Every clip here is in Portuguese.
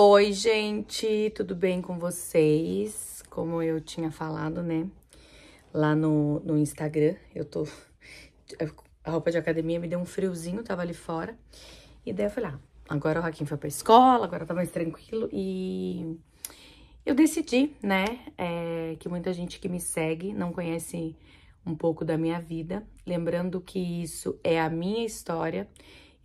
Oi, gente, tudo bem com vocês? Como eu tinha falado, né? Lá no, no Instagram, eu tô. A roupa de academia me deu um friozinho, tava ali fora. E daí eu falei, ah, agora o Raquim foi pra escola, agora tá mais tranquilo. E eu decidi, né? É, que muita gente que me segue não conhece um pouco da minha vida. Lembrando que isso é a minha história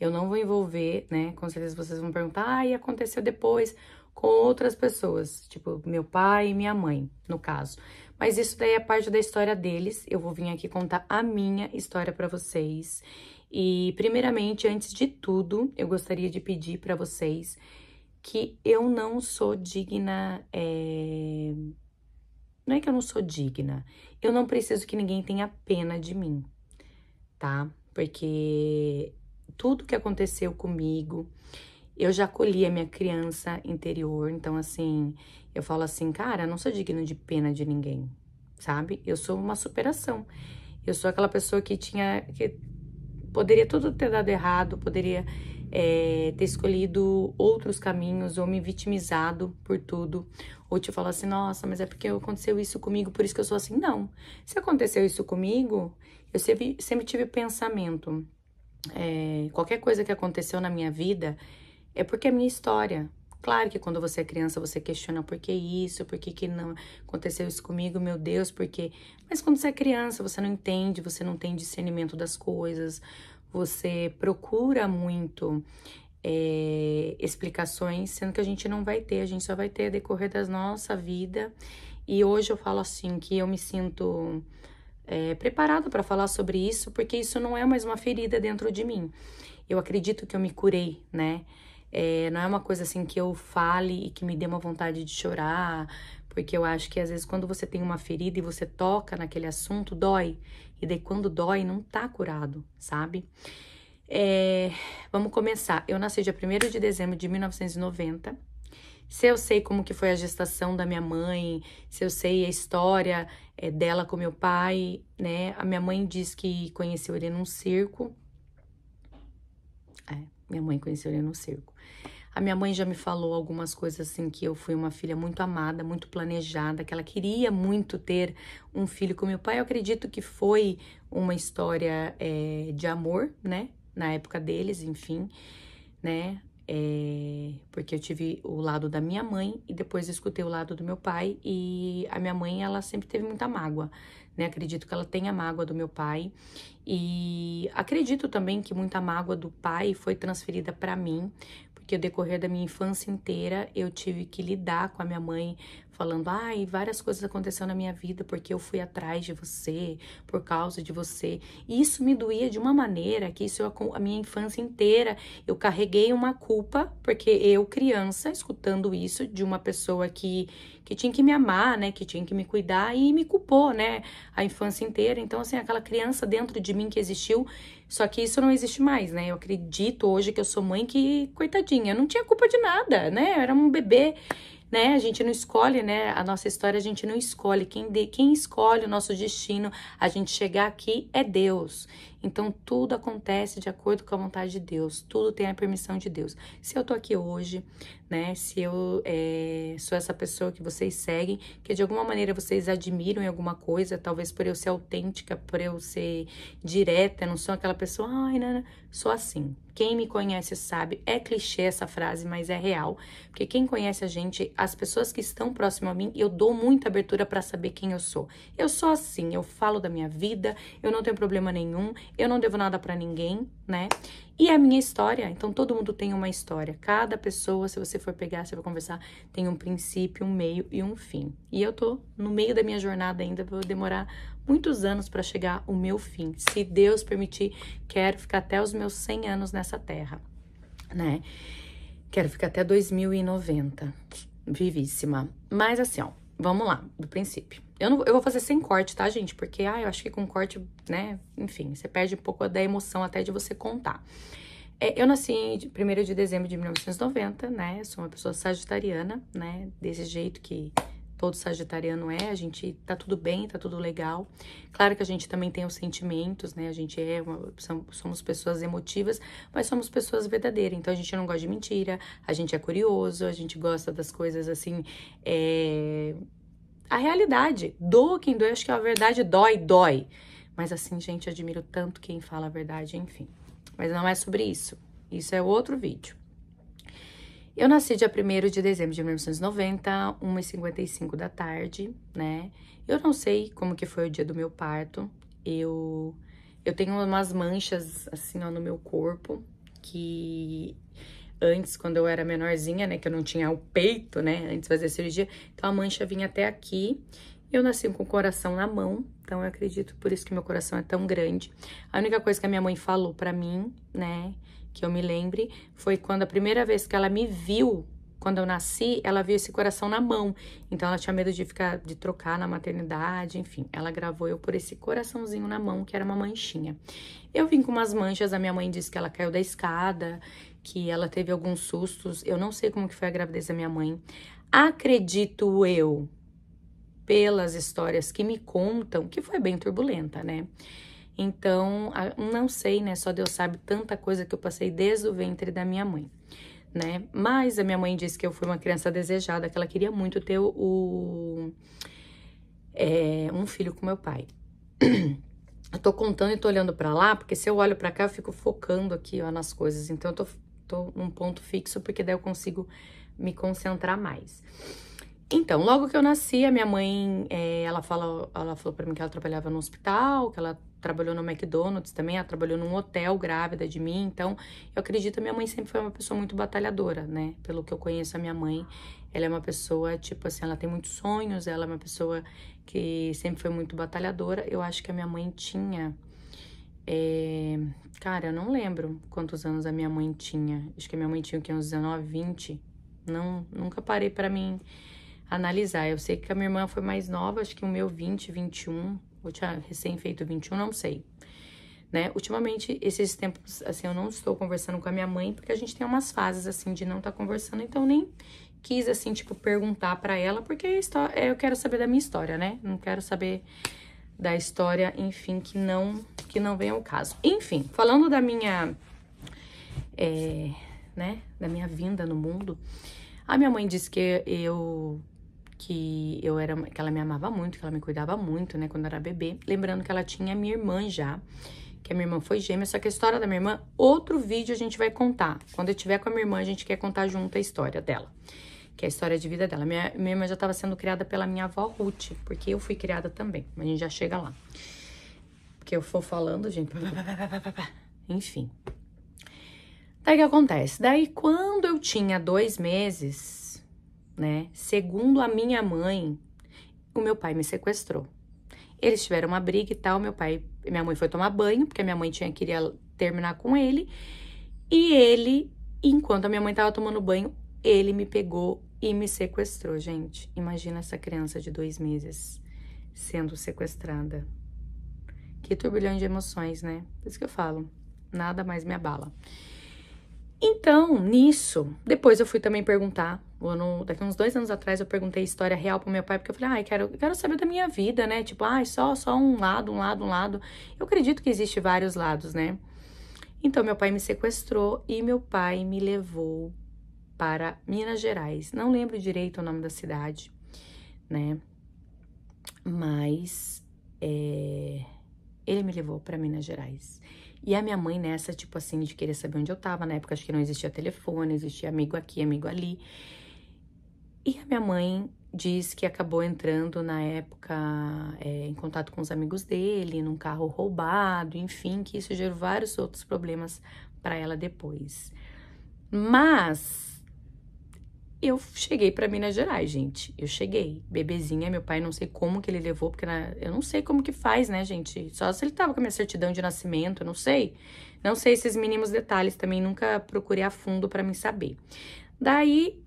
eu não vou envolver, né? Com certeza vocês vão perguntar, ah, e aconteceu depois com outras pessoas, tipo meu pai e minha mãe, no caso. Mas isso daí é parte da história deles. Eu vou vir aqui contar a minha história para vocês. E primeiramente, antes de tudo, eu gostaria de pedir para vocês que eu não sou digna. É... Não é que eu não sou digna. Eu não preciso que ninguém tenha pena de mim, tá? Porque tudo que aconteceu comigo. Eu já acolhi a minha criança interior, então assim, eu falo assim, cara, não sou digno de pena de ninguém, sabe? Eu sou uma superação. Eu sou aquela pessoa que tinha que poderia tudo ter dado errado, poderia é, ter escolhido outros caminhos ou me vitimizado por tudo, ou te falar assim, nossa, mas é porque aconteceu isso comigo, por isso que eu sou assim. Não. Se aconteceu isso comigo, eu sempre, sempre tive pensamento é, qualquer coisa que aconteceu na minha vida é porque é minha história. Claro que quando você é criança você questiona por que isso, por que, que não aconteceu isso comigo, meu Deus, por quê? Mas quando você é criança você não entende, você não tem discernimento das coisas, você procura muito é, explicações, sendo que a gente não vai ter, a gente só vai ter a decorrer da nossa vida. E hoje eu falo assim que eu me sinto é, preparado para falar sobre isso, porque isso não é mais uma ferida dentro de mim. Eu acredito que eu me curei, né? É, não é uma coisa assim que eu fale e que me dê uma vontade de chorar, porque eu acho que às vezes quando você tem uma ferida e você toca naquele assunto, dói. E daí quando dói, não tá curado, sabe? É, vamos começar. Eu nasci dia 1 de dezembro de 1990. Se eu sei como que foi a gestação da minha mãe, se eu sei a história é, dela com meu pai, né? A minha mãe diz que conheceu ele num circo. É, minha mãe conheceu ele num circo. A minha mãe já me falou algumas coisas assim que eu fui uma filha muito amada, muito planejada, que ela queria muito ter um filho com meu pai. Eu acredito que foi uma história é, de amor, né? Na época deles, enfim, né? É, porque eu tive o lado da minha mãe e depois escutei o lado do meu pai e a minha mãe ela sempre teve muita mágoa, né? Acredito que ela tenha mágoa do meu pai e acredito também que muita mágoa do pai foi transferida para mim, porque o decorrer da minha infância inteira eu tive que lidar com a minha mãe falando: ai, ah, várias coisas aconteceram na minha vida porque eu fui atrás de você, por causa de você. E isso me doía de uma maneira que isso eu, a minha infância inteira eu carreguei uma culpa, porque eu, criança, escutando isso de uma pessoa que, que tinha que me amar, né, que tinha que me cuidar e me culpou, né, a infância inteira. Então, assim, aquela criança dentro de mim que existiu, só que isso não existe mais, né? Eu acredito hoje que eu sou mãe que, coitadinha, não tinha culpa de nada, né? Eu era um bebê né? A gente não escolhe, né? A nossa história a gente não escolhe. Quem, de, quem escolhe o nosso destino, a gente chegar aqui é Deus. Então tudo acontece de acordo com a vontade de Deus, tudo tem a permissão de Deus. Se eu tô aqui hoje, né? Se eu é, sou essa pessoa que vocês seguem, que de alguma maneira vocês admiram em alguma coisa, talvez por eu ser autêntica, por eu ser direta, não sou aquela pessoa, ai, não, não. sou assim. Quem me conhece sabe, é clichê essa frase, mas é real, porque quem conhece a gente, as pessoas que estão próximas a mim, eu dou muita abertura para saber quem eu sou. Eu sou assim, eu falo da minha vida, eu não tenho problema nenhum, eu não devo nada para ninguém, né? E é a minha história, então todo mundo tem uma história. Cada pessoa, se você for pegar, se for conversar, tem um princípio, um meio e um fim. E eu tô no meio da minha jornada ainda, vou demorar muitos anos para chegar o meu fim. Se Deus permitir, quero ficar até os meus 100 anos nessa terra, né? Quero ficar até 2090, vivíssima. Mas assim, ó, Vamos lá, do princípio. Eu, não, eu vou fazer sem corte, tá, gente? Porque, ah, eu acho que com corte, né? Enfim, você perde um pouco da emoção até de você contar. É, eu nasci em 1 de dezembro de 1990, né? Sou uma pessoa sagitariana, né? Desse jeito que todo sagitariano é, a gente tá tudo bem, tá tudo legal. Claro que a gente também tem os sentimentos, né? A gente é uma, somos pessoas emotivas, mas somos pessoas verdadeiras. Então a gente não gosta de mentira, a gente é curioso, a gente gosta das coisas assim. É... A realidade. Doa quem doe, acho que a verdade dói, dói. Mas assim, gente, admiro tanto quem fala a verdade, enfim. Mas não é sobre isso. Isso é outro vídeo. Eu nasci dia 1 de dezembro de 1990, 1h55 da tarde, né? Eu não sei como que foi o dia do meu parto. Eu, eu tenho umas manchas, assim, ó, no meu corpo, que antes, quando eu era menorzinha, né, que eu não tinha o peito, né, antes de fazer cirurgia, então a mancha vinha até aqui. Eu nasci com o coração na mão, então eu acredito por isso que meu coração é tão grande. A única coisa que a minha mãe falou para mim, né, que eu me lembre, foi quando a primeira vez que ela me viu, quando eu nasci, ela viu esse coração na mão. Então ela tinha medo de ficar de trocar na maternidade, enfim, ela gravou eu por esse coraçãozinho na mão, que era uma manchinha. Eu vim com umas manchas, a minha mãe disse que ela caiu da escada, que ela teve alguns sustos. Eu não sei como que foi a gravidez da minha mãe. Acredito eu, pelas histórias que me contam, que foi bem turbulenta, né? Então, não sei, né? Só Deus sabe tanta coisa que eu passei desde o ventre da minha mãe, né? Mas a minha mãe disse que eu fui uma criança desejada, que ela queria muito ter o, o é, um filho com meu pai. eu tô contando e tô olhando para lá, porque se eu olho para cá, eu fico focando aqui ó, nas coisas. Então, eu tô, tô num ponto fixo, porque daí eu consigo me concentrar mais. Então, logo que eu nasci, a minha mãe, é, ela, falou, ela falou para mim que ela trabalhava no hospital, que ela trabalhou no McDonald's também, ela trabalhou num hotel grávida de mim. Então, eu acredito, a minha mãe sempre foi uma pessoa muito batalhadora, né? Pelo que eu conheço a minha mãe, ela é uma pessoa, tipo assim, ela tem muitos sonhos, ela é uma pessoa que sempre foi muito batalhadora. Eu acho que a minha mãe tinha... É, cara, eu não lembro quantos anos a minha mãe tinha. Acho que a minha mãe tinha o que, uns 19, 20? Não, nunca parei para mim analisar. Eu sei que a minha irmã foi mais nova, acho que o meu 20, 21, ou tinha recém feito 21, não sei. Né? Ultimamente, esses tempos, assim, eu não estou conversando com a minha mãe, porque a gente tem umas fases, assim, de não estar tá conversando, então nem quis, assim, tipo, perguntar para ela, porque é é, eu quero saber da minha história, né? Não quero saber da história, enfim, que não, que não venha ao caso. Enfim, falando da minha, é, né, da minha vinda no mundo, a minha mãe disse que eu que eu era que ela me amava muito, que ela me cuidava muito, né, quando era bebê. Lembrando que ela tinha minha irmã já, que a minha irmã foi gêmea, só que a história da minha irmã, outro vídeo a gente vai contar. Quando eu tiver com a minha irmã, a gente quer contar junto a história dela, que é a história de vida dela. Minha, minha irmã já estava sendo criada pela minha avó Ruth, porque eu fui criada também, mas a gente já chega lá. Porque eu for falando, gente, enfim. Daí o que acontece? Daí quando eu tinha dois meses, né? Segundo a minha mãe, o meu pai me sequestrou. Eles tiveram uma briga e tal, meu pai, minha mãe foi tomar banho, porque minha mãe tinha queria terminar com ele. E ele, enquanto a minha mãe tava tomando banho, ele me pegou e me sequestrou, gente. Imagina essa criança de dois meses sendo sequestrada. Que turbilhão de emoções, né? Por isso que eu falo, nada mais me abala. Então, nisso, depois eu fui também perguntar, ano, daqui uns dois anos atrás eu perguntei história real pro meu pai, porque eu falei, ai, ah, quero, quero saber da minha vida, né? Tipo, ai, só, só um lado, um lado, um lado. Eu acredito que existe vários lados, né? Então, meu pai me sequestrou e meu pai me levou para Minas Gerais. Não lembro direito o nome da cidade, né? Mas é, ele me levou para Minas Gerais. E a minha mãe nessa, tipo assim, de querer saber onde eu tava, na época acho que não existia telefone, existia amigo aqui, amigo ali. E a minha mãe diz que acabou entrando na época é, em contato com os amigos dele, num carro roubado, enfim, que isso gerou vários outros problemas para ela depois. Mas eu cheguei para Minas Gerais, gente. Eu cheguei, bebezinha, meu pai não sei como que ele levou, porque na... eu não sei como que faz, né, gente? Só se ele tava com a minha certidão de nascimento, eu não sei. Não sei esses mínimos detalhes, também nunca procurei a fundo para mim saber. Daí,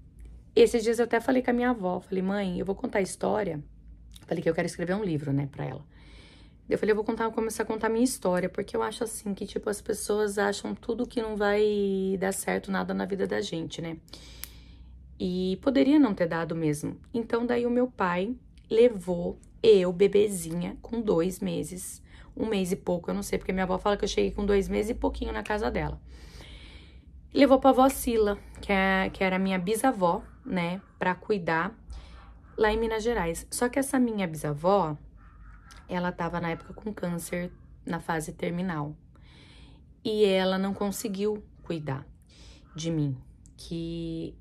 esses dias eu até falei com a minha avó, falei: "Mãe, eu vou contar a história". Falei que eu quero escrever um livro, né, para ela. Eu falei, eu vou contar, começar a contar a minha história, porque eu acho assim que, tipo, as pessoas acham tudo que não vai dar certo nada na vida da gente, né? E poderia não ter dado mesmo. Então, daí o meu pai levou eu, bebezinha, com dois meses, um mês e pouco, eu não sei, porque minha avó fala que eu cheguei com dois meses e pouquinho na casa dela. Levou pra avó Sila, que, é, que era minha bisavó, né, pra cuidar lá em Minas Gerais. Só que essa minha bisavó, ela tava na época com câncer na fase terminal. E ela não conseguiu cuidar de mim, que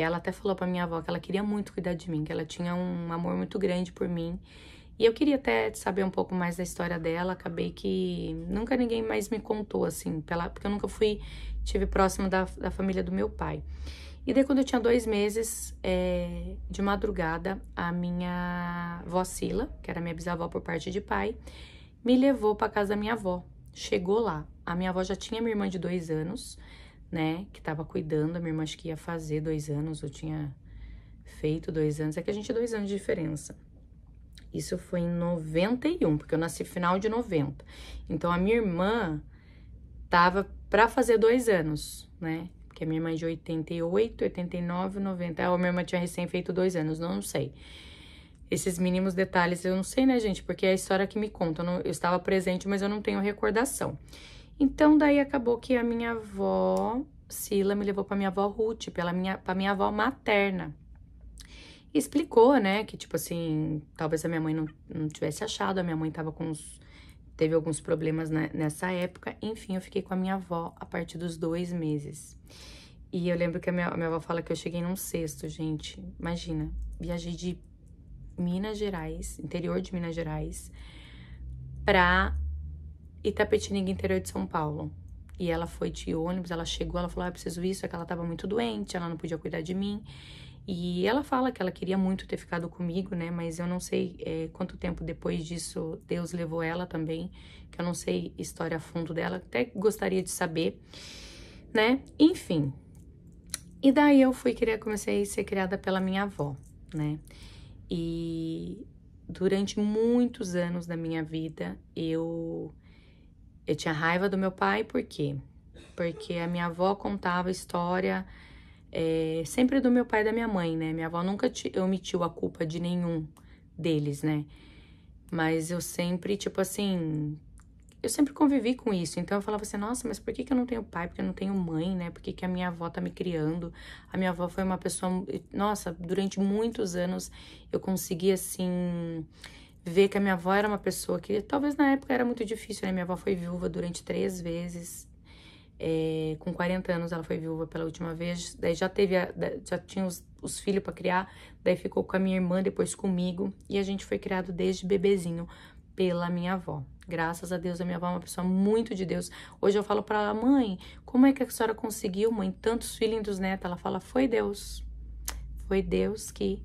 ela até falou pra minha avó que ela queria muito cuidar de mim, que ela tinha um amor muito grande por mim. E eu queria até saber um pouco mais da história dela, acabei que nunca ninguém mais me contou, assim, pela, porque eu nunca fui, tive próximo da, da família do meu pai. E daí, quando eu tinha dois meses, é, de madrugada, a minha avó Sila, que era minha bisavó por parte de pai, me levou para casa da minha avó. Chegou lá, a minha avó já tinha minha irmã de dois anos, né? Que tava cuidando, a minha irmã acho que ia fazer dois anos, eu tinha feito dois anos. É que a gente é dois anos de diferença. Isso foi em 91, porque eu nasci final de 90. Então, a minha irmã tava pra fazer dois anos, né? Porque a minha irmã é de 88, 89, 90. Ah, a minha irmã tinha recém feito dois anos, não, não sei esses mínimos detalhes, eu não sei, né, gente? Porque é a história que me conta. Eu, não, eu, estava presente, mas eu não tenho recordação. Então, daí acabou que a minha avó, Sila, me levou para minha avó Ruth, pela minha, pra minha avó materna. E explicou, né, que tipo assim, talvez a minha mãe não, não tivesse achado, a minha mãe tava com uns, teve alguns problemas né, nessa época. Enfim, eu fiquei com a minha avó a partir dos dois meses. E eu lembro que a minha, a minha avó fala que eu cheguei num sexto, gente. Imagina, viajei de Minas Gerais, interior de Minas Gerais, pra Itapetininga, interior de São Paulo. E ela foi de ônibus, ela chegou, ela falou: ah, eu preciso isso, é que ela estava muito doente, ela não podia cuidar de mim. E ela fala que ela queria muito ter ficado comigo, né? Mas eu não sei é, quanto tempo depois disso Deus levou ela também, que eu não sei história a fundo dela, até gostaria de saber, né? Enfim. E daí eu fui criar, comecei a ser criada pela minha avó, né? E durante muitos anos da minha vida eu eu tinha raiva do meu pai, por quê? Porque a minha avó contava história é, sempre do meu pai e da minha mãe, né? Minha avó nunca omitiu a culpa de nenhum deles, né? Mas eu sempre, tipo assim, eu sempre convivi com isso. Então eu falava assim, nossa, mas por que, que eu não tenho pai? Porque eu não tenho mãe, né? Por que, que a minha avó tá me criando? A minha avó foi uma pessoa. Nossa, durante muitos anos eu consegui, assim, ver que a minha avó era uma pessoa que talvez na época era muito difícil, né? Minha avó foi viúva durante três vezes. É, com 40 anos ela foi viúva pela última vez. Daí já teve a, já tinha os, os filhos para criar, daí ficou com a minha irmã, depois comigo, e a gente foi criado desde bebezinho pela minha avó. Graças a Deus, a minha avó é uma pessoa muito de Deus. Hoje eu falo para ela, mãe, como é que a senhora conseguiu, mãe, tantos filhos e dos netos? Ela fala, foi Deus. Foi Deus que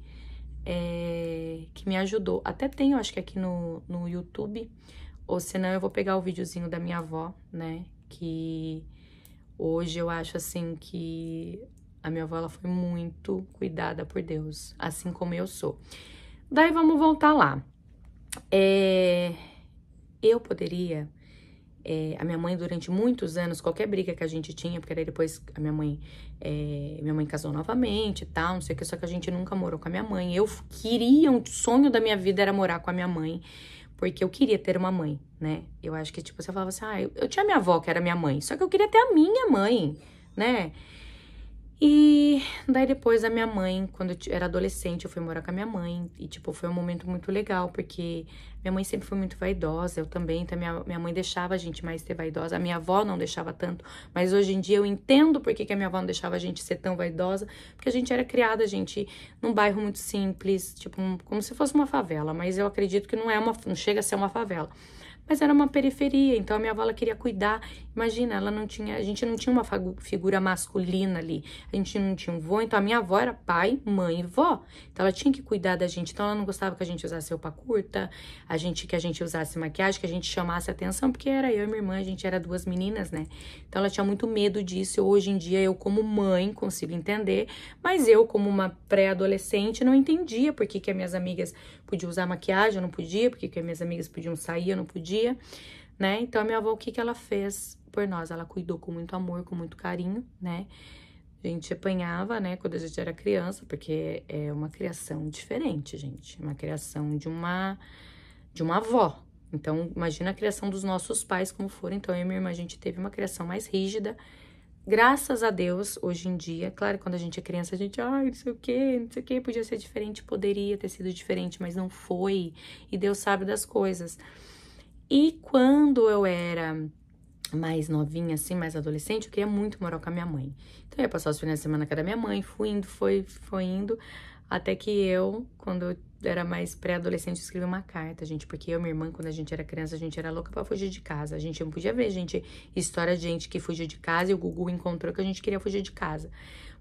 é, que me ajudou. Até tenho, acho que aqui no, no YouTube, ou senão eu vou pegar o videozinho da minha avó, né? Que hoje eu acho assim que a minha avó ela foi muito cuidada por Deus, assim como eu sou. Daí vamos voltar lá. É, eu poderia é, a minha mãe, durante muitos anos, qualquer briga que a gente tinha, porque daí depois a minha mãe, é, minha mãe casou novamente e tal, não sei o que, só que a gente nunca morou com a minha mãe. Eu queria, um sonho da minha vida era morar com a minha mãe, porque eu queria ter uma mãe, né? Eu acho que, tipo, você falava assim, ah, eu, eu tinha minha avó, que era minha mãe, só que eu queria ter a minha mãe, né? E daí depois a minha mãe, quando eu era adolescente, eu fui morar com a minha mãe. E, tipo, foi um momento muito legal, porque minha mãe sempre foi muito vaidosa, eu também. Então, minha, minha mãe deixava a gente mais ser vaidosa. A minha avó não deixava tanto. Mas hoje em dia eu entendo por que, que a minha avó não deixava a gente ser tão vaidosa. Porque a gente era criada, gente, num bairro muito simples, tipo, um, como se fosse uma favela. Mas eu acredito que não é uma. não chega a ser uma favela mas era uma periferia, então a minha avó queria cuidar Imagina, ela não tinha, a gente não tinha uma figura masculina ali. A gente não tinha um vô, então a minha avó era pai, mãe e vó. Então ela tinha que cuidar da gente. Então ela não gostava que a gente usasse roupa curta, a gente que a gente usasse maquiagem, que a gente chamasse atenção, porque era eu e minha irmã, a gente era duas meninas, né? Então ela tinha muito medo disso. Hoje em dia eu como mãe consigo entender, mas eu como uma pré-adolescente não entendia por que que as minhas amigas podiam usar maquiagem, eu não podia, por que que as minhas amigas podiam sair, eu não podia né? Então, a minha avó, o que, que ela fez por nós? Ela cuidou com muito amor, com muito carinho, né? A gente apanhava, né, quando a gente era criança, porque é uma criação diferente, gente. Uma criação de uma, de uma avó. Então, imagina a criação dos nossos pais como foram. Então, eu e minha irmã, a gente teve uma criação mais rígida, graças a Deus, hoje em dia, claro, quando a gente é criança, a gente, ai, não sei o que, não sei o que, podia ser diferente, poderia ter sido diferente, mas não foi. E Deus sabe das coisas. E quando eu era mais novinha, assim, mais adolescente, eu queria muito morar com a minha mãe. Então eu ia passar os finais de semana com a minha mãe, fui indo, foi, foi indo, até que eu, quando eu era mais pré-adolescente, escrevi uma carta, gente, porque eu e minha irmã, quando a gente era criança, a gente era louca para fugir de casa. A gente não podia ver, gente, história de gente que fugiu de casa e o Gugu encontrou que a gente queria fugir de casa.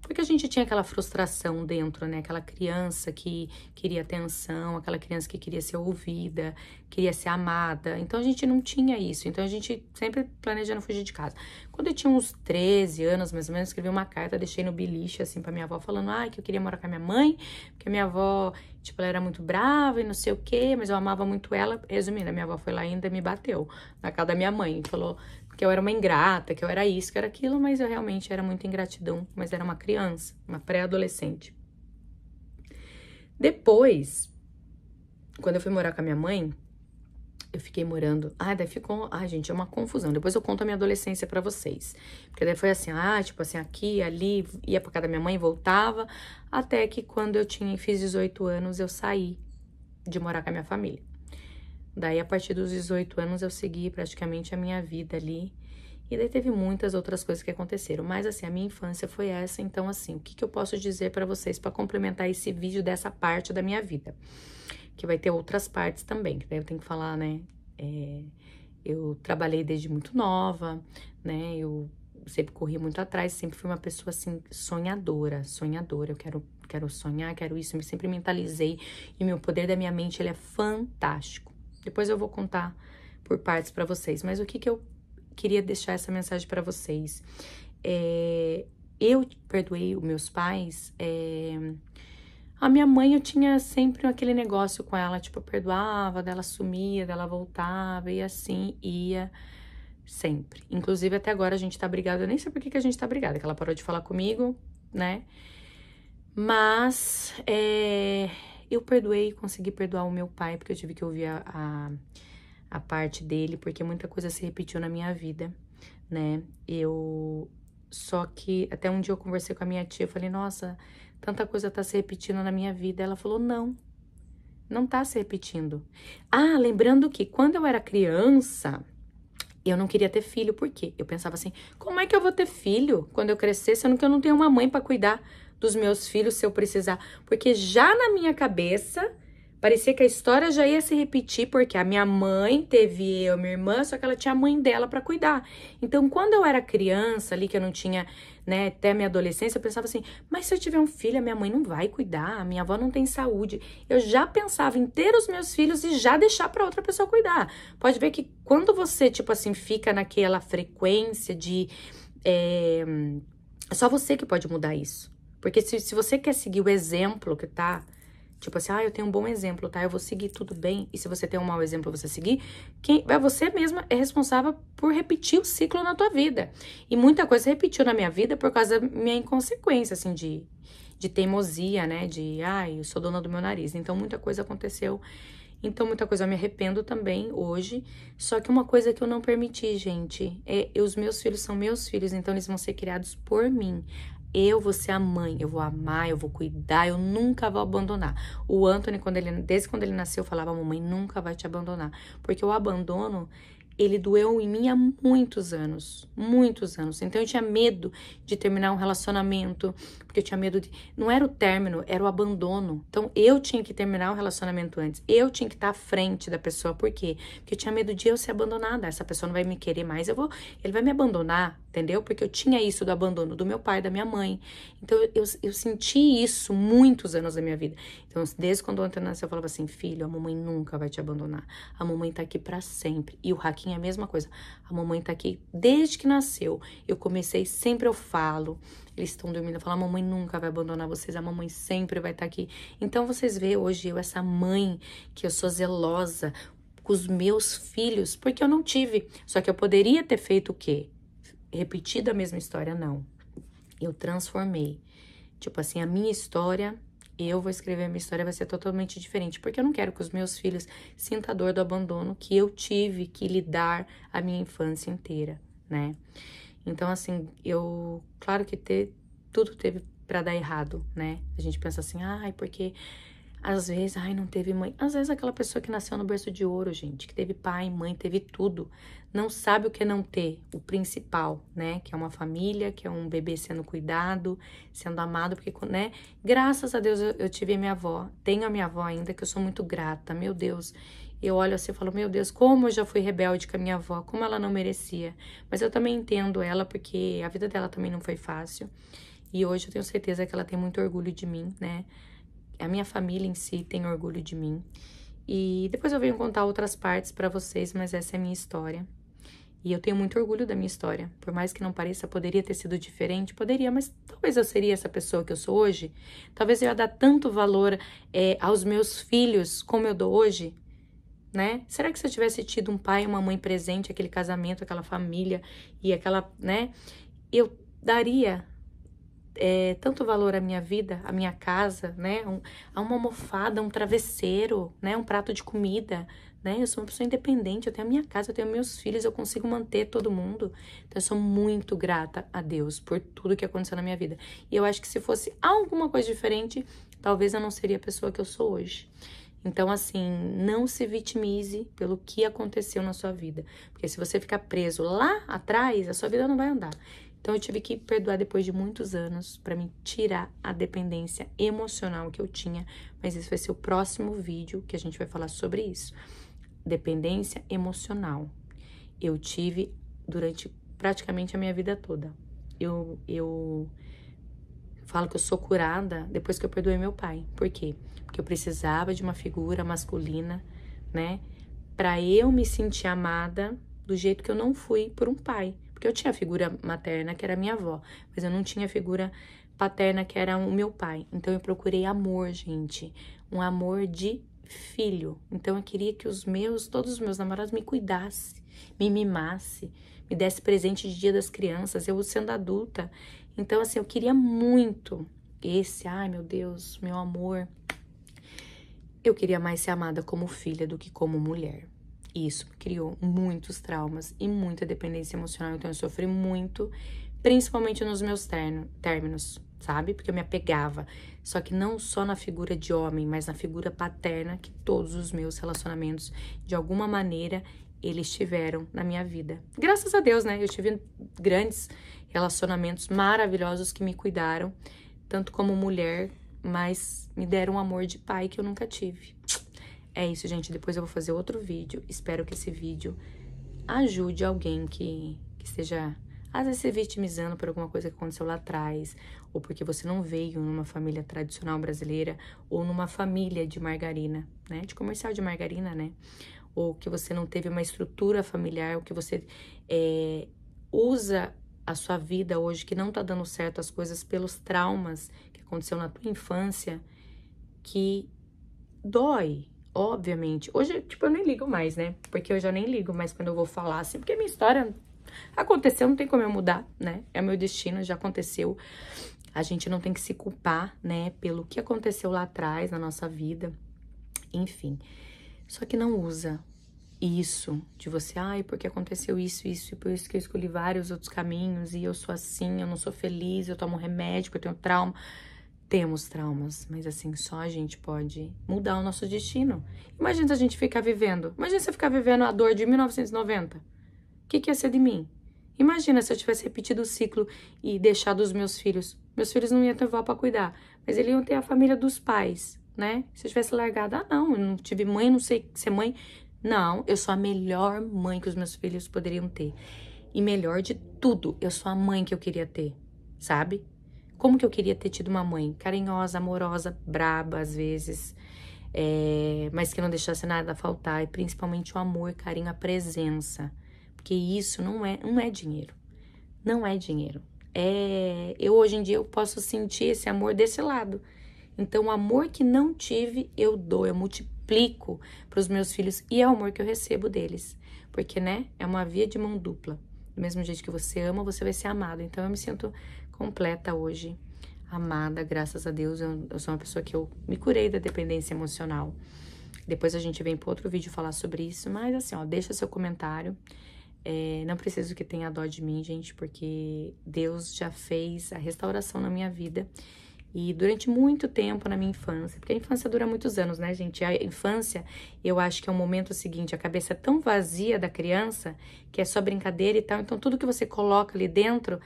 Porque a gente tinha aquela frustração dentro, né? Aquela criança que queria atenção, aquela criança que queria ser ouvida, queria ser amada. Então a gente não tinha isso. Então a gente sempre planejando fugir de casa. Quando eu tinha uns 13 anos, mais ou menos, escrevi uma carta, deixei no bilhete assim para minha avó falando: ah, que eu queria morar com a minha mãe, porque a minha avó, tipo, ela era muito brava e não sei o quê, mas eu amava muito ela". Resumindo, a minha avó foi lá ainda e me bateu na casa da minha mãe, falou: que eu era uma ingrata, que eu era isso, que era aquilo, mas eu realmente era muita ingratidão, mas era uma criança, uma pré-adolescente. Depois, quando eu fui morar com a minha mãe, eu fiquei morando. Ah, daí ficou. Ah, gente, é uma confusão. Depois eu conto a minha adolescência para vocês. Porque daí foi assim, ah, tipo assim, aqui, ali, ia pra casa da minha mãe, voltava. Até que quando eu tinha, fiz 18 anos, eu saí de morar com a minha família. Daí, a partir dos 18 anos, eu segui praticamente a minha vida ali. E daí teve muitas outras coisas que aconteceram, mas assim, a minha infância foi essa, então assim, o que, que eu posso dizer para vocês para complementar esse vídeo dessa parte da minha vida? Que vai ter outras partes também, que daí eu tenho que falar, né? É, eu trabalhei desde muito nova, né? Eu sempre corri muito atrás, sempre fui uma pessoa assim sonhadora, sonhadora. Eu quero, quero sonhar, quero isso, eu sempre mentalizei e o meu poder da minha mente ele é fantástico. Depois eu vou contar por partes para vocês, mas o que que eu queria deixar essa mensagem para vocês? É, eu perdoei os meus pais. É, a minha mãe, eu tinha sempre aquele negócio com ela, tipo, eu perdoava, dela sumia, dela voltava e assim ia sempre. Inclusive, até agora a gente tá brigada, eu nem sei por que, que a gente tá brigada, que ela parou de falar comigo, né? Mas, é, eu perdoei, consegui perdoar o meu pai, porque eu tive que ouvir a, a, a parte dele, porque muita coisa se repetiu na minha vida, né? Eu. Só que até um dia eu conversei com a minha tia, eu falei, nossa, tanta coisa tá se repetindo na minha vida. Ela falou, não, não tá se repetindo. Ah, lembrando que quando eu era criança, eu não queria ter filho, por quê? Eu pensava assim, como é que eu vou ter filho quando eu crescer, sendo que eu não tenho uma mãe para cuidar? dos meus filhos se eu precisar, porque já na minha cabeça parecia que a história já ia se repetir, porque a minha mãe teve eu, minha irmã, só que ela tinha a mãe dela para cuidar. Então, quando eu era criança ali, que eu não tinha, né, até minha adolescência, eu pensava assim: mas se eu tiver um filho, a minha mãe não vai cuidar, a minha avó não tem saúde. Eu já pensava em ter os meus filhos e já deixar para outra pessoa cuidar. Pode ver que quando você, tipo assim, fica naquela frequência de. É, é só você que pode mudar isso. Porque se, se você quer seguir o exemplo que tá, tipo assim, ah, eu tenho um bom exemplo, tá? Eu vou seguir tudo bem. E se você tem um mau exemplo você seguir, quem é você mesma é responsável por repetir o ciclo na tua vida. E muita coisa repetiu na minha vida por causa da minha inconsequência, assim, de, de teimosia, né? De, ah, eu sou dona do meu nariz. Então, muita coisa aconteceu. Então, muita coisa eu me arrependo também hoje. Só que uma coisa que eu não permiti, gente, é os meus filhos são meus filhos, então eles vão ser criados por mim. Eu vou ser a mãe, eu vou amar, eu vou cuidar, eu nunca vou abandonar. O Anthony, quando ele, desde quando ele nasceu, falava: Mamãe nunca vai te abandonar. Porque o abandono, ele doeu em mim há muitos anos muitos anos. Então eu tinha medo de terminar um relacionamento, porque eu tinha medo de. Não era o término, era o abandono. Então eu tinha que terminar o relacionamento antes. Eu tinha que estar à frente da pessoa. Por quê? Porque eu tinha medo de eu ser abandonada. Essa pessoa não vai me querer mais, eu vou. Ele vai me abandonar, entendeu? Porque eu tinha isso do abandono do meu pai, da minha mãe. Então eu, eu senti isso muitos anos da minha vida. Então, desde quando o Antônio nasceu, eu falava assim: filho, a mamãe nunca vai te abandonar. A mamãe tá aqui para sempre. E o Raquinho é a mesma coisa. A mamãe tá aqui desde que nasceu. Eu comecei, sempre eu falo. Eles estão dormindo. Fala, a mamãe nunca vai abandonar vocês, a mamãe sempre vai estar tá aqui. Então vocês veem hoje eu, essa mãe, que eu sou zelosa com os meus filhos, porque eu não tive. Só que eu poderia ter feito o quê? Repetido a mesma história, não. Eu transformei. Tipo assim, a minha história eu vou escrever a minha história vai ser totalmente diferente, porque eu não quero que os meus filhos sintam a dor do abandono que eu tive que lidar a minha infância inteira, né? Então, assim, eu. Claro que ter, tudo teve para dar errado, né? A gente pensa assim, ai, porque às vezes, ai, não teve mãe. Às vezes aquela pessoa que nasceu no berço de ouro, gente, que teve pai, mãe, teve tudo, não sabe o que é não ter, o principal, né? Que é uma família, que é um bebê sendo cuidado, sendo amado, porque, né? Graças a Deus eu, eu tive a minha avó, tenho a minha avó ainda, que eu sou muito grata, meu Deus. Eu olho assim e falo, meu Deus, como eu já fui rebelde com a minha avó, como ela não merecia. Mas eu também entendo ela, porque a vida dela também não foi fácil. E hoje eu tenho certeza que ela tem muito orgulho de mim, né? A minha família em si tem orgulho de mim. E depois eu venho contar outras partes para vocês, mas essa é a minha história. E eu tenho muito orgulho da minha história. Por mais que não pareça, poderia ter sido diferente, poderia, mas talvez eu seria essa pessoa que eu sou hoje. Talvez eu ia dar tanto valor é, aos meus filhos como eu dou hoje, né? Será que se eu tivesse tido um pai e uma mãe presente, aquele casamento, aquela família e aquela, né? Eu daria é, tanto valor à minha vida, à minha casa, né? Um, a uma almofada, um travesseiro, né? Um prato de comida, né? Eu sou uma pessoa independente, eu tenho a minha casa, eu tenho meus filhos, eu consigo manter todo mundo. Então eu sou muito grata a Deus por tudo que aconteceu na minha vida. E eu acho que se fosse alguma coisa diferente, talvez eu não seria a pessoa que eu sou hoje. Então, assim, não se vitimize pelo que aconteceu na sua vida. Porque se você ficar preso lá atrás, a sua vida não vai andar. Então, eu tive que perdoar depois de muitos anos para me tirar a dependência emocional que eu tinha. Mas esse vai ser o próximo vídeo que a gente vai falar sobre isso. Dependência emocional. Eu tive durante praticamente a minha vida toda. Eu, eu falo que eu sou curada depois que eu perdoei meu pai. Por quê? Porque eu precisava de uma figura masculina, né? Para eu me sentir amada do jeito que eu não fui por um pai. Porque eu tinha a figura materna, que era minha avó, mas eu não tinha a figura paterna, que era o meu pai. Então eu procurei amor, gente. Um amor de filho. Então eu queria que os meus, todos os meus namorados me cuidassem, me mimassem, me desse presente de dia das crianças, eu sendo adulta, então, assim, eu queria muito esse, ai meu Deus, meu amor. Eu queria mais ser amada como filha do que como mulher. Isso criou muitos traumas e muita dependência emocional. Então, eu sofri muito, principalmente nos meus términos, sabe? Porque eu me apegava. Só que não só na figura de homem, mas na figura paterna que todos os meus relacionamentos, de alguma maneira, eles tiveram na minha vida. Graças a Deus, né? Eu tive grandes relacionamentos maravilhosos que me cuidaram, tanto como mulher, mas me deram um amor de pai que eu nunca tive. É isso, gente. Depois eu vou fazer outro vídeo. Espero que esse vídeo ajude alguém que, que esteja às vezes se vitimizando por alguma coisa que aconteceu lá atrás, ou porque você não veio numa família tradicional brasileira, ou numa família de margarina, né? De comercial de margarina, né? Ou que você não teve uma estrutura familiar, ou que você é, usa a sua vida hoje que não tá dando certo as coisas pelos traumas que aconteceu na tua infância, que dói, obviamente. Hoje, tipo, eu nem ligo mais, né? Porque eu já nem ligo mais quando eu vou falar, assim, porque minha história aconteceu, não tem como eu mudar, né? É o meu destino, já aconteceu. A gente não tem que se culpar, né, pelo que aconteceu lá atrás na nossa vida. Enfim. Só que não usa isso, de você, ai, porque aconteceu isso, isso, e por isso que eu escolhi vários outros caminhos, e eu sou assim, eu não sou feliz, eu tomo remédio, eu tenho trauma. Temos traumas, mas assim, só a gente pode mudar o nosso destino. Imagina se a gente ficar vivendo. Imagina se eu ficar vivendo a dor de 1990. O que, que ia ser de mim? Imagina se eu tivesse repetido o ciclo e deixado os meus filhos. Meus filhos não iam ter vó para cuidar, mas eles iam ter a família dos pais, né? Se eu tivesse largado, ah, não, eu não tive mãe, não sei ser mãe, não, eu sou a melhor mãe que os meus filhos poderiam ter. E melhor de tudo, eu sou a mãe que eu queria ter, sabe? Como que eu queria ter tido uma mãe carinhosa, amorosa, braba às vezes, é, mas que não deixasse nada faltar, e principalmente o amor, carinho, a presença. Porque isso não é, não é dinheiro. Não é dinheiro. É, eu hoje em dia eu posso sentir esse amor desse lado. Então, o amor que não tive, eu dou, eu multiplico multiplico para os meus filhos e é o amor que eu recebo deles. Porque, né, é uma via de mão dupla. Do mesmo jeito que você ama, você vai ser amado. Então eu me sinto completa hoje, amada, graças a Deus. Eu, eu sou uma pessoa que eu me curei da dependência emocional. Depois a gente vem para outro vídeo falar sobre isso, mas assim, ó, deixa seu comentário. É, não preciso que tenha dó de mim, gente, porque Deus já fez a restauração na minha vida e durante muito tempo na minha infância, porque a infância dura muitos anos, né, gente? A infância, eu acho que é o um momento seguinte, a cabeça é tão vazia da criança, que é só brincadeira e tal, então tudo que você coloca ali dentro,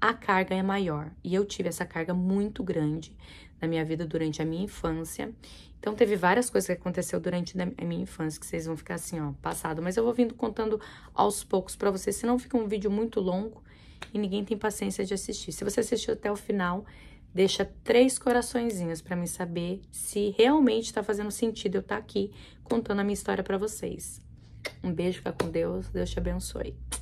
a carga é maior. E eu tive essa carga muito grande na minha vida durante a minha infância. Então teve várias coisas que aconteceu durante a minha infância que vocês vão ficar assim, ó, passado, mas eu vou vindo contando aos poucos para vocês, senão fica um vídeo muito longo e ninguém tem paciência de assistir. Se você assistiu até o final, Deixa três coraçõezinhos para mim saber se realmente está fazendo sentido eu estar tá aqui contando a minha história para vocês. Um beijo, fica com Deus, Deus te abençoe.